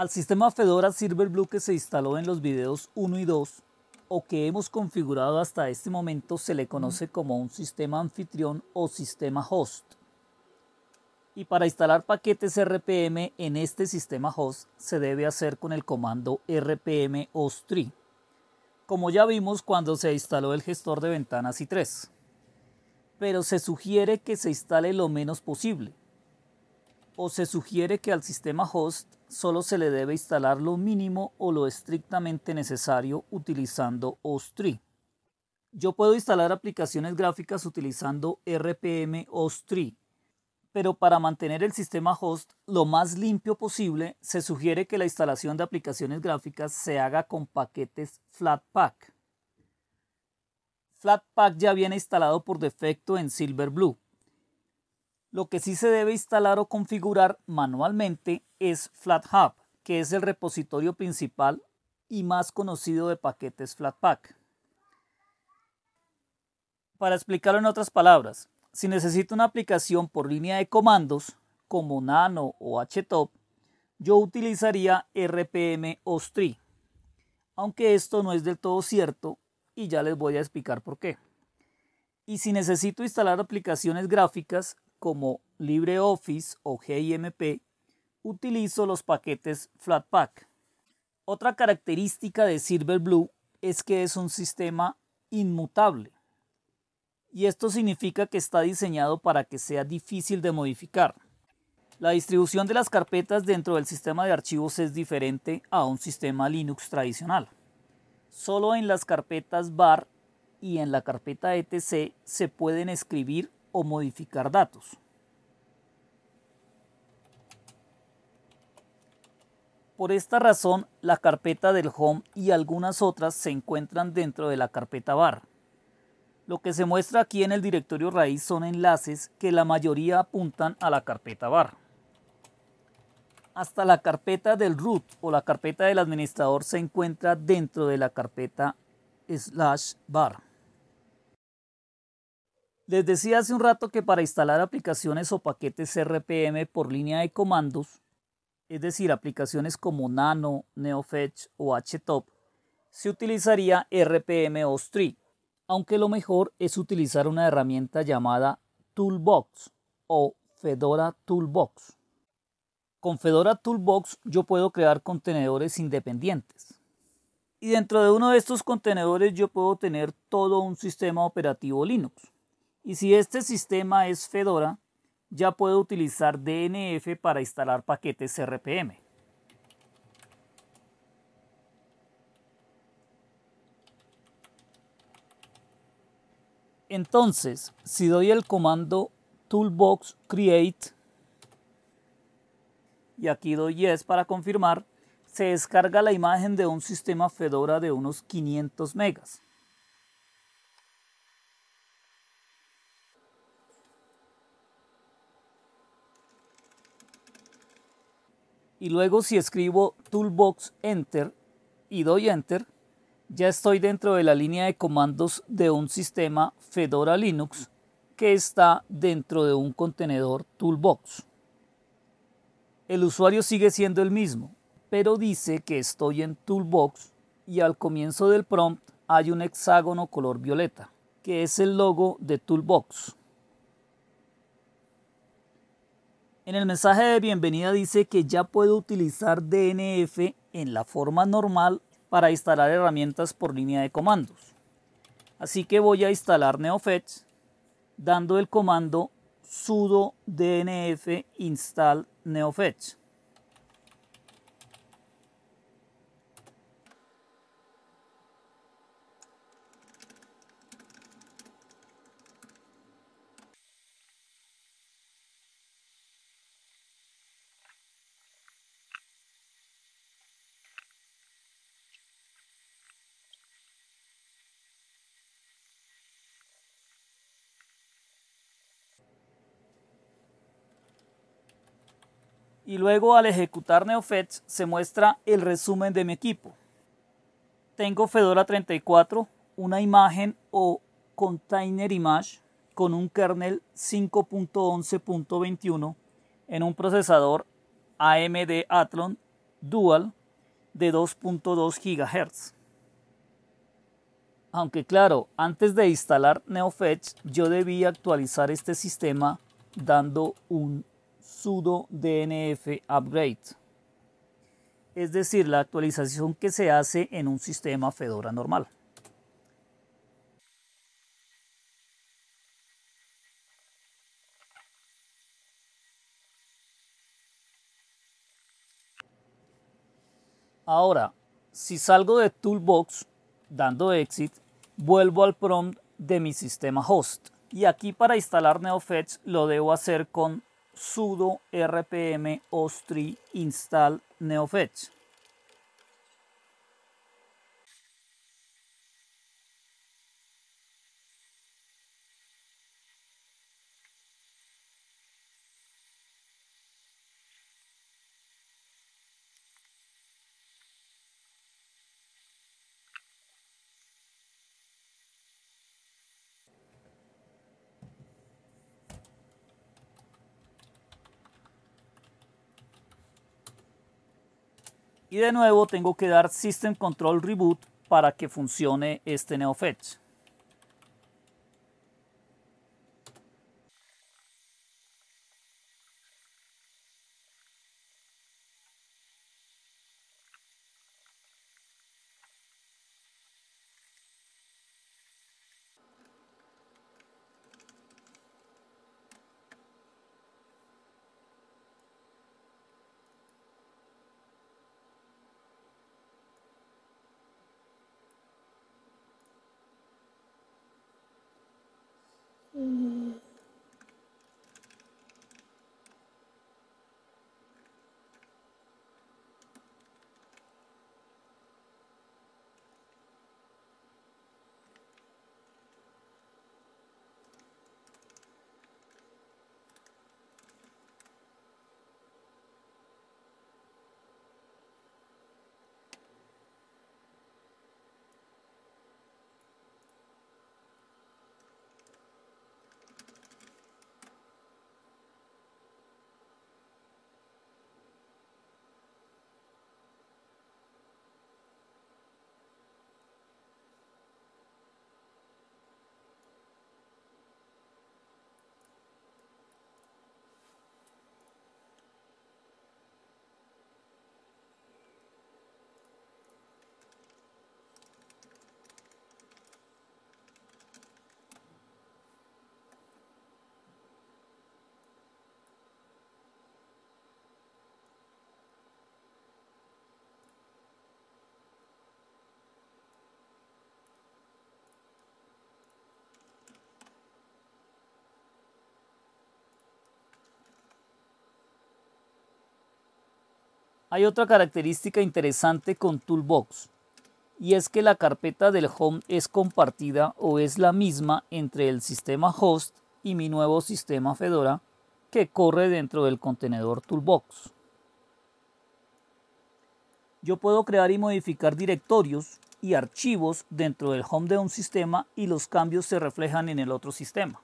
Al sistema Fedora Silverblue que se instaló en los videos 1 y 2 o que hemos configurado hasta este momento se le conoce como un sistema anfitrión o sistema host. Y para instalar paquetes RPM en este sistema host se debe hacer con el comando rpm host 3, como ya vimos cuando se instaló el gestor de ventanas y 3. Pero se sugiere que se instale lo menos posible, o se sugiere que al sistema host solo se le debe instalar lo mínimo o lo estrictamente necesario utilizando OS3. Yo puedo instalar aplicaciones gráficas utilizando RPM OS3, pero para mantener el sistema host lo más limpio posible, se sugiere que la instalación de aplicaciones gráficas se haga con paquetes Flatpak. Flatpak ya viene instalado por defecto en Silverblue. Lo que sí se debe instalar o configurar manualmente es FlatHub, que es el repositorio principal y más conocido de paquetes Flatpak. Para explicarlo en otras palabras, si necesito una aplicación por línea de comandos, como Nano o HTOP, yo utilizaría RPM os aunque esto no es del todo cierto y ya les voy a explicar por qué. Y si necesito instalar aplicaciones gráficas, como LibreOffice o GIMP, utilizo los paquetes Flatpak. Otra característica de Silverblue es que es un sistema inmutable. Y esto significa que está diseñado para que sea difícil de modificar. La distribución de las carpetas dentro del sistema de archivos es diferente a un sistema Linux tradicional. Solo en las carpetas bar y en la carpeta etc se pueden escribir o modificar datos. Por esta razón, la carpeta del home y algunas otras se encuentran dentro de la carpeta bar. Lo que se muestra aquí en el directorio raíz son enlaces que la mayoría apuntan a la carpeta bar. Hasta la carpeta del root o la carpeta del administrador se encuentra dentro de la carpeta slash bar. Les decía hace un rato que para instalar aplicaciones o paquetes RPM por línea de comandos, es decir, aplicaciones como Nano, NeoFetch o HTOP, se utilizaría RPM o Street, aunque lo mejor es utilizar una herramienta llamada Toolbox o Fedora Toolbox. Con Fedora Toolbox yo puedo crear contenedores independientes. Y dentro de uno de estos contenedores yo puedo tener todo un sistema operativo Linux. Y si este sistema es Fedora, ya puedo utilizar DNF para instalar paquetes RPM. Entonces, si doy el comando toolbox create y aquí doy yes para confirmar, se descarga la imagen de un sistema Fedora de unos 500 megas. y luego si escribo Toolbox Enter y doy Enter, ya estoy dentro de la línea de comandos de un sistema Fedora Linux que está dentro de un contenedor Toolbox. El usuario sigue siendo el mismo, pero dice que estoy en Toolbox y al comienzo del prompt hay un hexágono color violeta, que es el logo de Toolbox. En el mensaje de bienvenida dice que ya puedo utilizar DNF en la forma normal para instalar herramientas por línea de comandos. Así que voy a instalar NeoFetch dando el comando sudo dnf install neofetch. y luego al ejecutar NeoFetch se muestra el resumen de mi equipo. Tengo Fedora 34, una imagen o container image con un kernel 5.11.21 en un procesador AMD Athlon Dual de 2.2 GHz. Aunque claro, antes de instalar NeoFetch yo debía actualizar este sistema dando un sudo DNF upgrade, es decir, la actualización que se hace en un sistema Fedora normal. Ahora, si salgo de Toolbox dando exit, vuelvo al prompt de mi sistema host. Y aquí para instalar NeoFetch lo debo hacer con sudo rpm ostri install neofetch. y de nuevo tengo que dar System Control Reboot para que funcione este NeoFetch. Hay otra característica interesante con Toolbox y es que la carpeta del home es compartida o es la misma entre el sistema host y mi nuevo sistema Fedora que corre dentro del contenedor Toolbox. Yo puedo crear y modificar directorios y archivos dentro del home de un sistema y los cambios se reflejan en el otro sistema.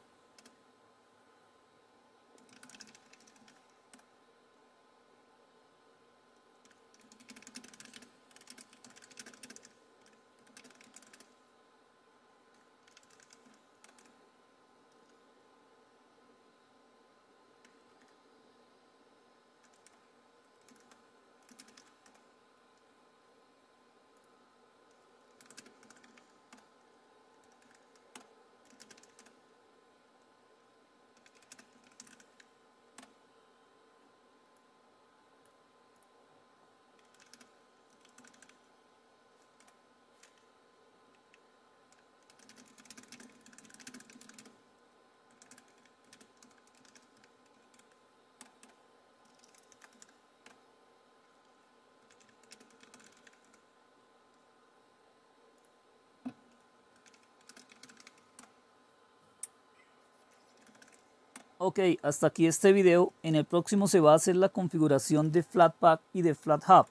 Ok, hasta aquí este video. En el próximo se va a hacer la configuración de Flatpak y de FlatHub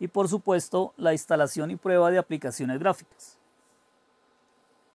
y por supuesto la instalación y prueba de aplicaciones gráficas.